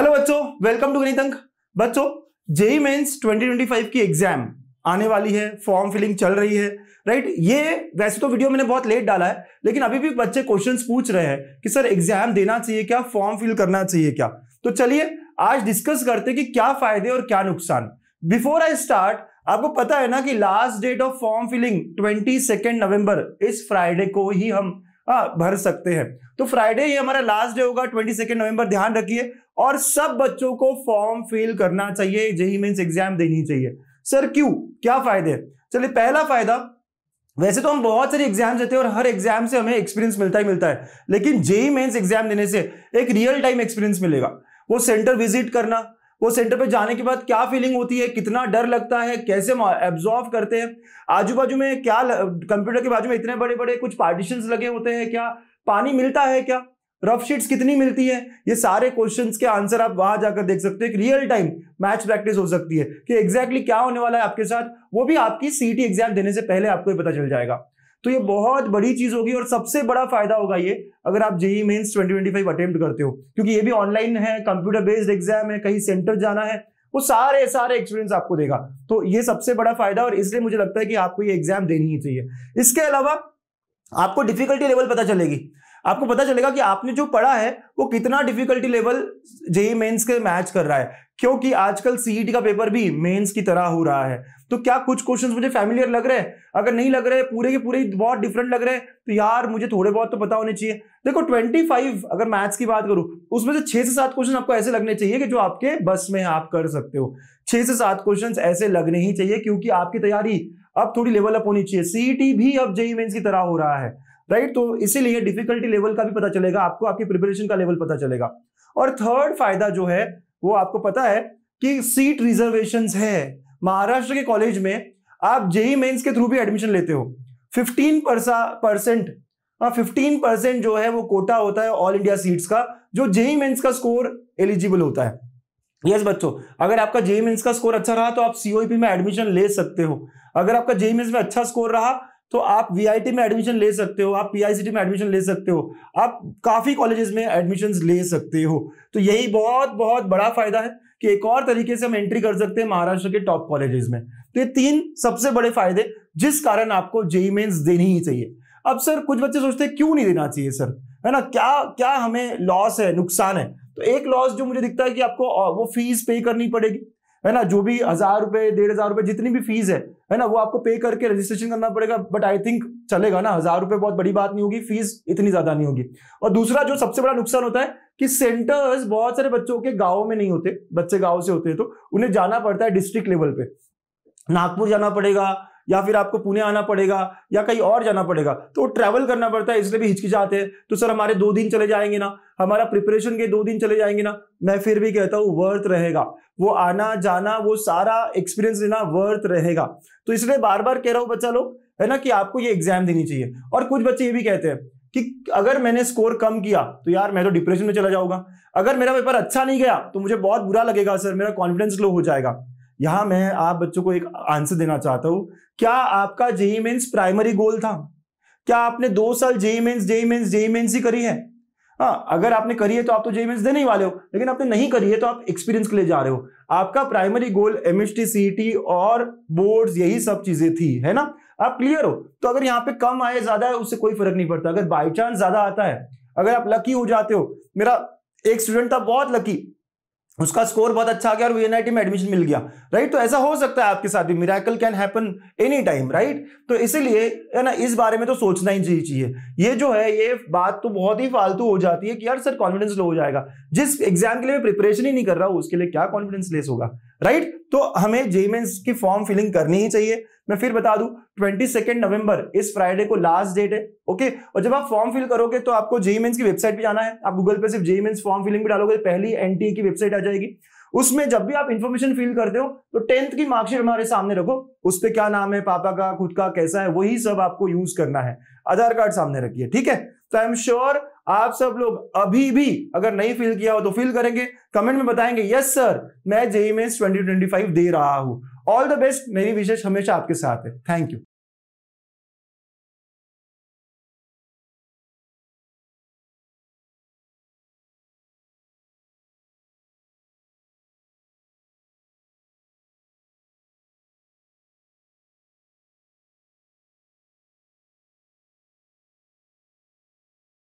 hello बच्चों welcome to गणित बच्चों जेई मेंस 2025 की एग्जाम आने वाली है फॉर्म फिलिंग चल रही है राइट ये वैसे तो वीडियो मैंने बहुत लेट डाला है लेकिन अभी भी बच्चे क्वेश्चंस पूछ रहे हैं कि सर एग्जाम देना चाहिए क्या फॉर्म फिल करना चाहिए क्या तो चलिए आज डिस्कस करते कि क्या फायदे और क्या नुकसान बिफोर आई स्टार्ट आपको पता है ना कि last date of form filling twenty November इस फ्राइडे को ही हम आ, हाँ, भर सकते हैं तो फ्राइडे ये हमारा लास्ट डे होगा ट्वेंटी सेकेंड नवंबर ध्यान रखिए और सब बच्चों को फॉर्म फिल करना चाहिए जेई मीन्स एग्जाम देनी चाहिए सर क्यों क्या फायदे चलिए पहला फायदा वैसे तो हम बहुत सारे एग्जाम देते हैं और हर एग्जाम से हमें एक्सपीरियंस मिलता ही मिलता है लेकिन जेई मेन्स एग्जाम देने से एक रियल टाइम एक्सपीरियंस मिलेगा वो सेंटर विजिट करना वो सेंटर पे जाने के बाद क्या फीलिंग होती है कितना डर लगता है कैसे एब्जॉर्व करते हैं आजू बाजू में क्या कंप्यूटर के बाजू में इतने बड़े बड़े कुछ पार्टीशन लगे होते हैं क्या पानी मिलता है क्या रफ शीट्स कितनी मिलती है ये सारे क्वेश्चंस के आंसर आप वहां जाकर देख सकते हो रियल टाइम मैच प्रैक्टिस हो सकती है कि एग्जैक्टली exactly क्या होने वाला है आपके साथ वो भी आपकी सीटी एग्जाम देने से पहले आपको पता चल जाएगा तो ये बहुत बड़ी चीज होगी और सबसे बड़ा फायदा होगा ये अगर आप जेई मेन्स ट्वेंटी अटेम्प्ट करते हो क्योंकि ये भी ऑनलाइन है कंप्यूटर बेस्ड एग्जाम है कहीं सेंटर जाना है वो सारे सारे एक्सपीरियंस आपको देगा तो ये सबसे बड़ा फायदा और इसलिए मुझे लगता है कि आपको ये एग्जाम देनी ही चाहिए इसके अलावा आपको डिफिकल्टी लेवल पता चलेगी आपको पता चलेगा कि आपने जो पढ़ा है वो कितना डिफिकल्टी लेवल जेई मेंस के मैच कर रहा है क्योंकि आजकल सीईटी e का पेपर भी मेंस की तरह हो रहा है तो क्या कुछ क्वेश्चंस मुझे फैमिलियर लग रहे हैं अगर नहीं लग रहे पूरे के पूरे बहुत डिफरेंट लग रहे हैं तो यार मुझे थोड़े बहुत तो पता होने चाहिए देखो फाइव अगर मैथ्स की बात करूं उसमें से छह से सात क्वेश्चन आपको ऐसे लगने चाहिए कि जो आपके बस में आप कर सकते हो छह से सात क्वेश्चन ऐसे लगने ही चाहिए क्योंकि आपकी तैयारी अब थोड़ी लेवल अप होनी चाहिए सीईटी e भी अब जेई मेन्स e की तरह हो रहा है राइट तो इसीलिए डिफिकल्टी लेवल का भी पता चलेगा आपको आपकी प्रिपरेशन का लेवल पता चलेगा और थर्ड फायदा जो है वो आपको पता है कि सीट रिजर्वेशन है महाराष्ट्र के कॉलेज में आप जेई मेन्स के थ्रू भी एडमिशन लेते हो फिफ्टीन परसेंट फिफ्टीन परसेंट जो है वो कोटा होता है ऑल इंडिया सीट्स का जो जेई मेन्स का स्कोर एलिजिबल होता है यस yes, बच्चों अगर आपका जेई मेन्स का स्कोर अच्छा रहा तो आप सीओईपी e में एडमिशन ले सकते हो अगर आपका जेई मेन्स में अच्छा स्कोर रहा तो आप वीआईटी में एडमिशन ले सकते हो आप पीआईसीटी में एडमिशन ले सकते हो आप काफ़ी कॉलेजेस में एडमिशन ले सकते हो तो यही बहुत बहुत बड़ा फायदा है कि एक और तरीके से हम एंट्री कर सकते हैं महाराष्ट्र के टॉप कॉलेजेस में तो ये तीन सबसे बड़े फायदे जिस कारण आपको जेई मेन्स e देनी ही चाहिए अब सर कुछ बच्चे सोचते हैं क्यों नहीं देना चाहिए सर है ना क्या क्या हमें लॉस है नुकसान है तो एक लॉस जो मुझे दिखता है कि आपको वो फीस पे करनी पड़ेगी है ना जो भी हजार रुपए डेढ़ हजार रुपए जितनी भी फीस है है ना वो आपको पे करके रजिस्ट्रेशन करना पड़ेगा बट आई थिंक चलेगा ना हजार रुपए बहुत बड़ी बात नहीं होगी फीस इतनी ज्यादा नहीं होगी और दूसरा जो सबसे बड़ा नुकसान होता है कि सेंटर्स बहुत सारे बच्चों के गाँव में नहीं होते बच्चे गाँव से होते हैं तो उन्हें जाना पड़ता है डिस्ट्रिक्ट लेवल पे नागपुर जाना पड़ेगा या फिर आपको पुणे आना पड़ेगा या कहीं और जाना पड़ेगा तो ट्रैवल करना पड़ता है इसलिए भी हिचकिचाते हैं तो सर हमारे दो दिन चले जाएंगे ना हमारा प्रिपरेशन के दो दिन चले जाएंगे ना मैं फिर भी कहता हूँ वर्थ रहेगा वो आना जाना वो सारा एक्सपीरियंस लेना वर्थ रहेगा तो इसलिए बार बार कह रहा हूँ बच्चा लोग है ना कि आपको ये एग्जाम देनी चाहिए और कुछ बच्चे ये भी कहते हैं कि अगर मैंने स्कोर कम किया तो यार मैं तो डिप्रेशन में चला जाऊंगा अगर मेरा पेपर अच्छा नहीं गया तो मुझे बहुत बुरा लगेगा सर मेरा कॉन्फिडेंस लो हो जाएगा यहां मैं आप बच्चों को एक आंसर देना चाहता हूं क्या आपका जेई मेन्स प्राइमरी गोल था क्या आपने दो साल JEE Mains JEE Mains JEE Mains ही करी है हाँ अगर आपने करी है तो आप तो जेई मेन्स e देने ही वाले हो लेकिन आपने नहीं करी है तो आप एक्सपीरियंस के लिए जा रहे हो आपका प्राइमरी गोल एम एमएसटी टी और बोर्ड्स यही सब चीजें थी है ना आप क्लियर हो तो अगर यहाँ पे कम आए ज्यादा है उससे कोई फर्क नहीं पड़ता अगर बाई चांस ज्यादा आता है अगर आप लकी हो जाते हो मेरा एक स्टूडेंट था बहुत लकी उसका स्कोर बहुत अच्छा आ गया और वी वीएनआईटी में एडमिशन मिल गया राइट तो ऐसा हो सकता है आपके साथ भी miracle can happen any time right तो इसीलिए है ना इस बारे में तो सोचना ही चाहिए ये जो है ये बात तो बहुत ही फालतू हो जाती है कि यार सर कॉन्फिडेंस लो हो जाएगा जिस एग्जाम के लिए मैं प्रिपरेशन ही नहीं कर रहा हूं उसके लिए क्या कॉन्फिडेंस लेस होगा राइट तो हमें जेमेंस की फॉर्म फिलिंग करनी ही चाहिए मैं फिर बता दू ट्वेंटी सेकेंड नवंबर इस फ्राइडे को लास्ट डेट है ओके और जब आप फॉर्म फिल करोगे तो आपको जेई मेन्स की वेबसाइट पे जाना है आप गूगल पे सिर्फ जेई मेन्स फॉर्म फिलिंग भी डालोगे तो पहली एनटीए e की वेबसाइट आ जाएगी उसमें जब भी आप इन्फॉर्मेशन फिल करते हो तो टेंथ की मार्कशीट हमारे सामने रखो उस पर क्या नाम है पापा का खुद का कैसा है वही सब आपको यूज करना है आधार कार्ड सामने रखिए ठीक है तो आई एम श्योर आप सब लोग अभी भी अगर नहीं फिल किया हो तो फिल करेंगे कमेंट में बताएंगे यस सर मैं जेई मेन्स फाइव दे रहा हूं ऑल द बेस्ट मेरी विशेष हमेशा आपके साथ है थैंक यू